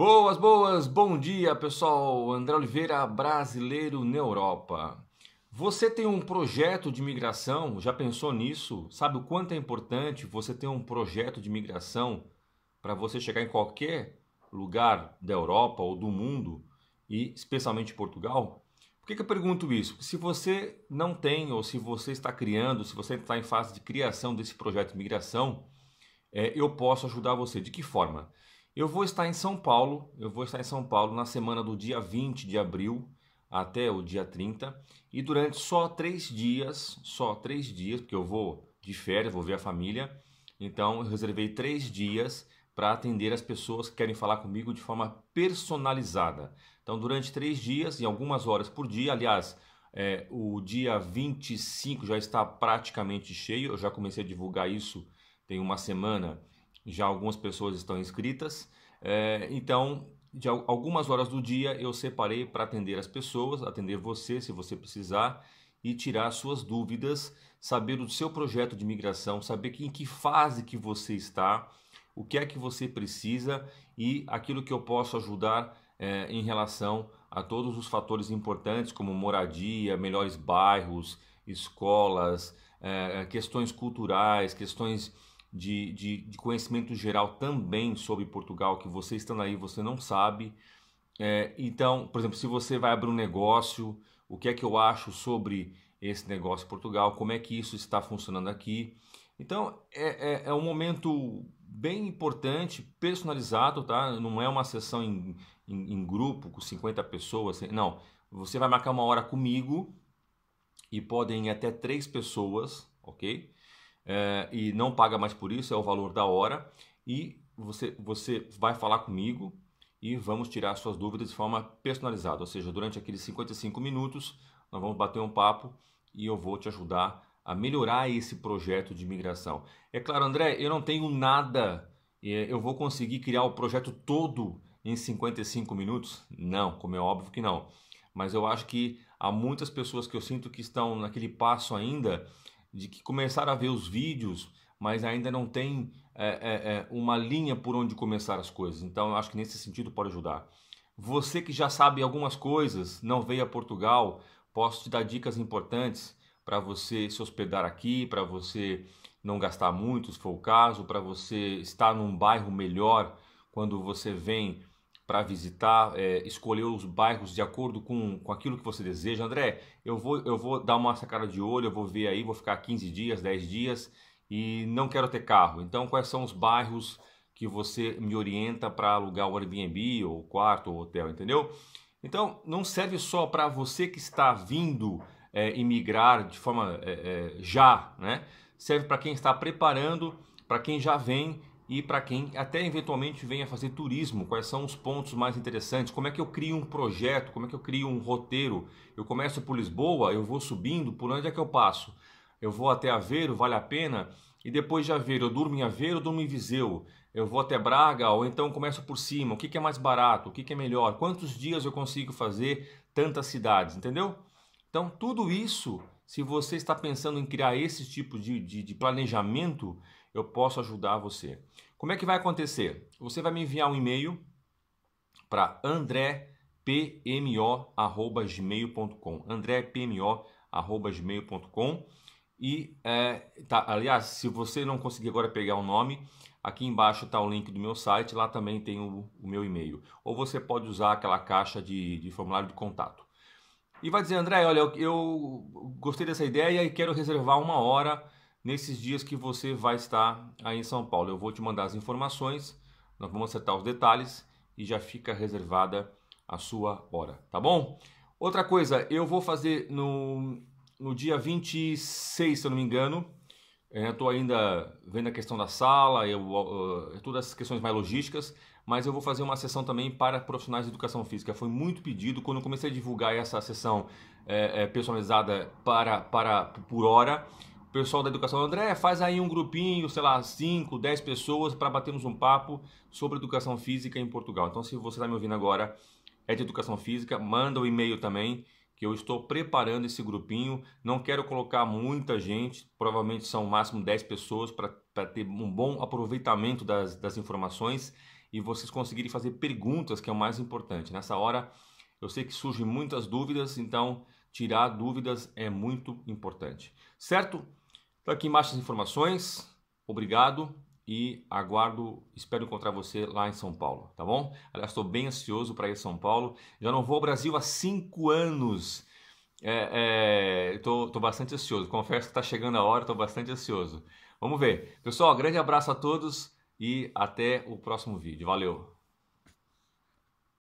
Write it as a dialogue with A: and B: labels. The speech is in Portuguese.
A: Boas, boas, bom dia pessoal. André Oliveira, brasileiro na Europa. Você tem um projeto de migração? Já pensou nisso? Sabe o quanto é importante você ter um projeto de migração para você chegar em qualquer lugar da Europa ou do mundo e especialmente Portugal? Por que, que eu pergunto isso? se você não tem ou se você está criando, se você está em fase de criação desse projeto de migração, é, eu posso ajudar você. De que forma? Eu vou estar em São Paulo, eu vou estar em São Paulo na semana do dia 20 de abril até o dia 30 e durante só três dias, só três dias, porque eu vou de férias, vou ver a família, então eu reservei três dias para atender as pessoas que querem falar comigo de forma personalizada. Então durante três dias e algumas horas por dia, aliás, é, o dia 25 já está praticamente cheio, eu já comecei a divulgar isso tem uma semana, já algumas pessoas estão inscritas. É, então, de algumas horas do dia eu separei para atender as pessoas, atender você se você precisar e tirar suas dúvidas, saber do seu projeto de migração, saber em que fase que você está, o que é que você precisa e aquilo que eu posso ajudar é, em relação a todos os fatores importantes como moradia, melhores bairros, escolas, é, questões culturais, questões de, de, de conhecimento geral também sobre Portugal, que você estando aí você não sabe. É, então, por exemplo, se você vai abrir um negócio, o que é que eu acho sobre esse negócio em Portugal, como é que isso está funcionando aqui. Então, é, é, é um momento bem importante, personalizado, tá? Não é uma sessão em, em, em grupo com 50 pessoas, assim, não. Você vai marcar uma hora comigo e podem ir até três pessoas, ok? é, e não paga mais por isso, é o valor da hora. E você, você vai falar comigo e vamos tirar suas dúvidas de forma personalizada. Ou seja, durante aqueles 55 minutos, nós vamos bater um papo e eu vou te ajudar a melhorar esse projeto de imigração. É claro, André, eu não tenho nada, é, eu vou conseguir criar o projeto todo em 55 minutos? Não, como é óbvio que não. Mas eu acho que há muitas pessoas que eu sinto que estão naquele passo ainda de que começaram a ver os vídeos, mas ainda não tem é, é, é, uma linha por onde começar as coisas. Então, eu acho que nesse sentido pode ajudar. Você que já sabe algumas coisas, não veio a Portugal, posso te dar dicas importantes para você se hospedar aqui, para você não gastar muito, se for o caso, para você estar num bairro melhor quando você vem para visitar, é, escolher os bairros de acordo com, com aquilo que você deseja. André, eu vou, eu vou dar uma sacada de olho, eu vou ver aí, vou ficar 15 dias, 10 dias e não quero ter carro. Então, quais são os bairros que você me orienta para alugar o Airbnb ou quarto ou hotel, entendeu? Então, não serve só para você que está vindo é, imigrar de forma é, é já, né? Serve para quem está preparando, para quem já vem e para quem até eventualmente venha fazer turismo, quais são os pontos mais interessantes, como é que eu crio um projeto, como é que eu crio um roteiro. Eu começo por Lisboa, eu vou subindo, por onde é que eu passo? Eu vou até Aveiro, vale a pena? E depois de Aveiro, eu durmo em Aveiro, eu durmo em Viseu. Eu vou até Braga ou então começo por cima. O que, que é mais barato? O que, que é melhor? Quantos dias eu consigo fazer tantas cidades? Entendeu? Então, tudo isso, se você está pensando em criar esse tipo de, de, de planejamento, eu posso ajudar você. Como é que vai acontecer? Você vai me enviar um e-mail para andrépmo@gmail.com, andrépmo@gmail.com e é, tá, aliás, se você não conseguir agora pegar o nome, aqui embaixo está o link do meu site, lá também tem o, o meu e-mail. Ou você pode usar aquela caixa de, de formulário de contato. E vai dizer, André, olha, eu, eu gostei dessa ideia e quero reservar uma hora nesses dias que você vai estar aí em São Paulo. Eu vou te mandar as informações, nós vamos acertar os detalhes e já fica reservada a sua hora, tá bom? Outra coisa, eu vou fazer no, no dia 26, se eu não me engano. É, Estou ainda vendo a questão da sala, eu, eu, é, todas as questões mais logísticas, mas eu vou fazer uma sessão também para profissionais de educação física. Foi muito pedido quando eu comecei a divulgar essa sessão é, é, personalizada para, para por hora pessoal da educação, André, faz aí um grupinho, sei lá, 5, 10 pessoas para batermos um papo sobre educação física em Portugal. Então, se você está me ouvindo agora, é de educação física, manda o um e-mail também, que eu estou preparando esse grupinho. Não quero colocar muita gente, provavelmente são máximo 10 pessoas para ter um bom aproveitamento das, das informações e vocês conseguirem fazer perguntas, que é o mais importante. Nessa hora, eu sei que surgem muitas dúvidas, então tirar dúvidas é muito importante. Certo? Então aqui embaixo as informações. Obrigado e aguardo, espero encontrar você lá em São Paulo, tá bom? Aliás, estou bem ansioso para ir a São Paulo. Já não vou ao Brasil há cinco anos. É, é, tô, tô bastante ansioso. Confesso que está chegando a hora, estou bastante ansioso. Vamos ver. Pessoal, grande abraço a todos e até o próximo vídeo. Valeu!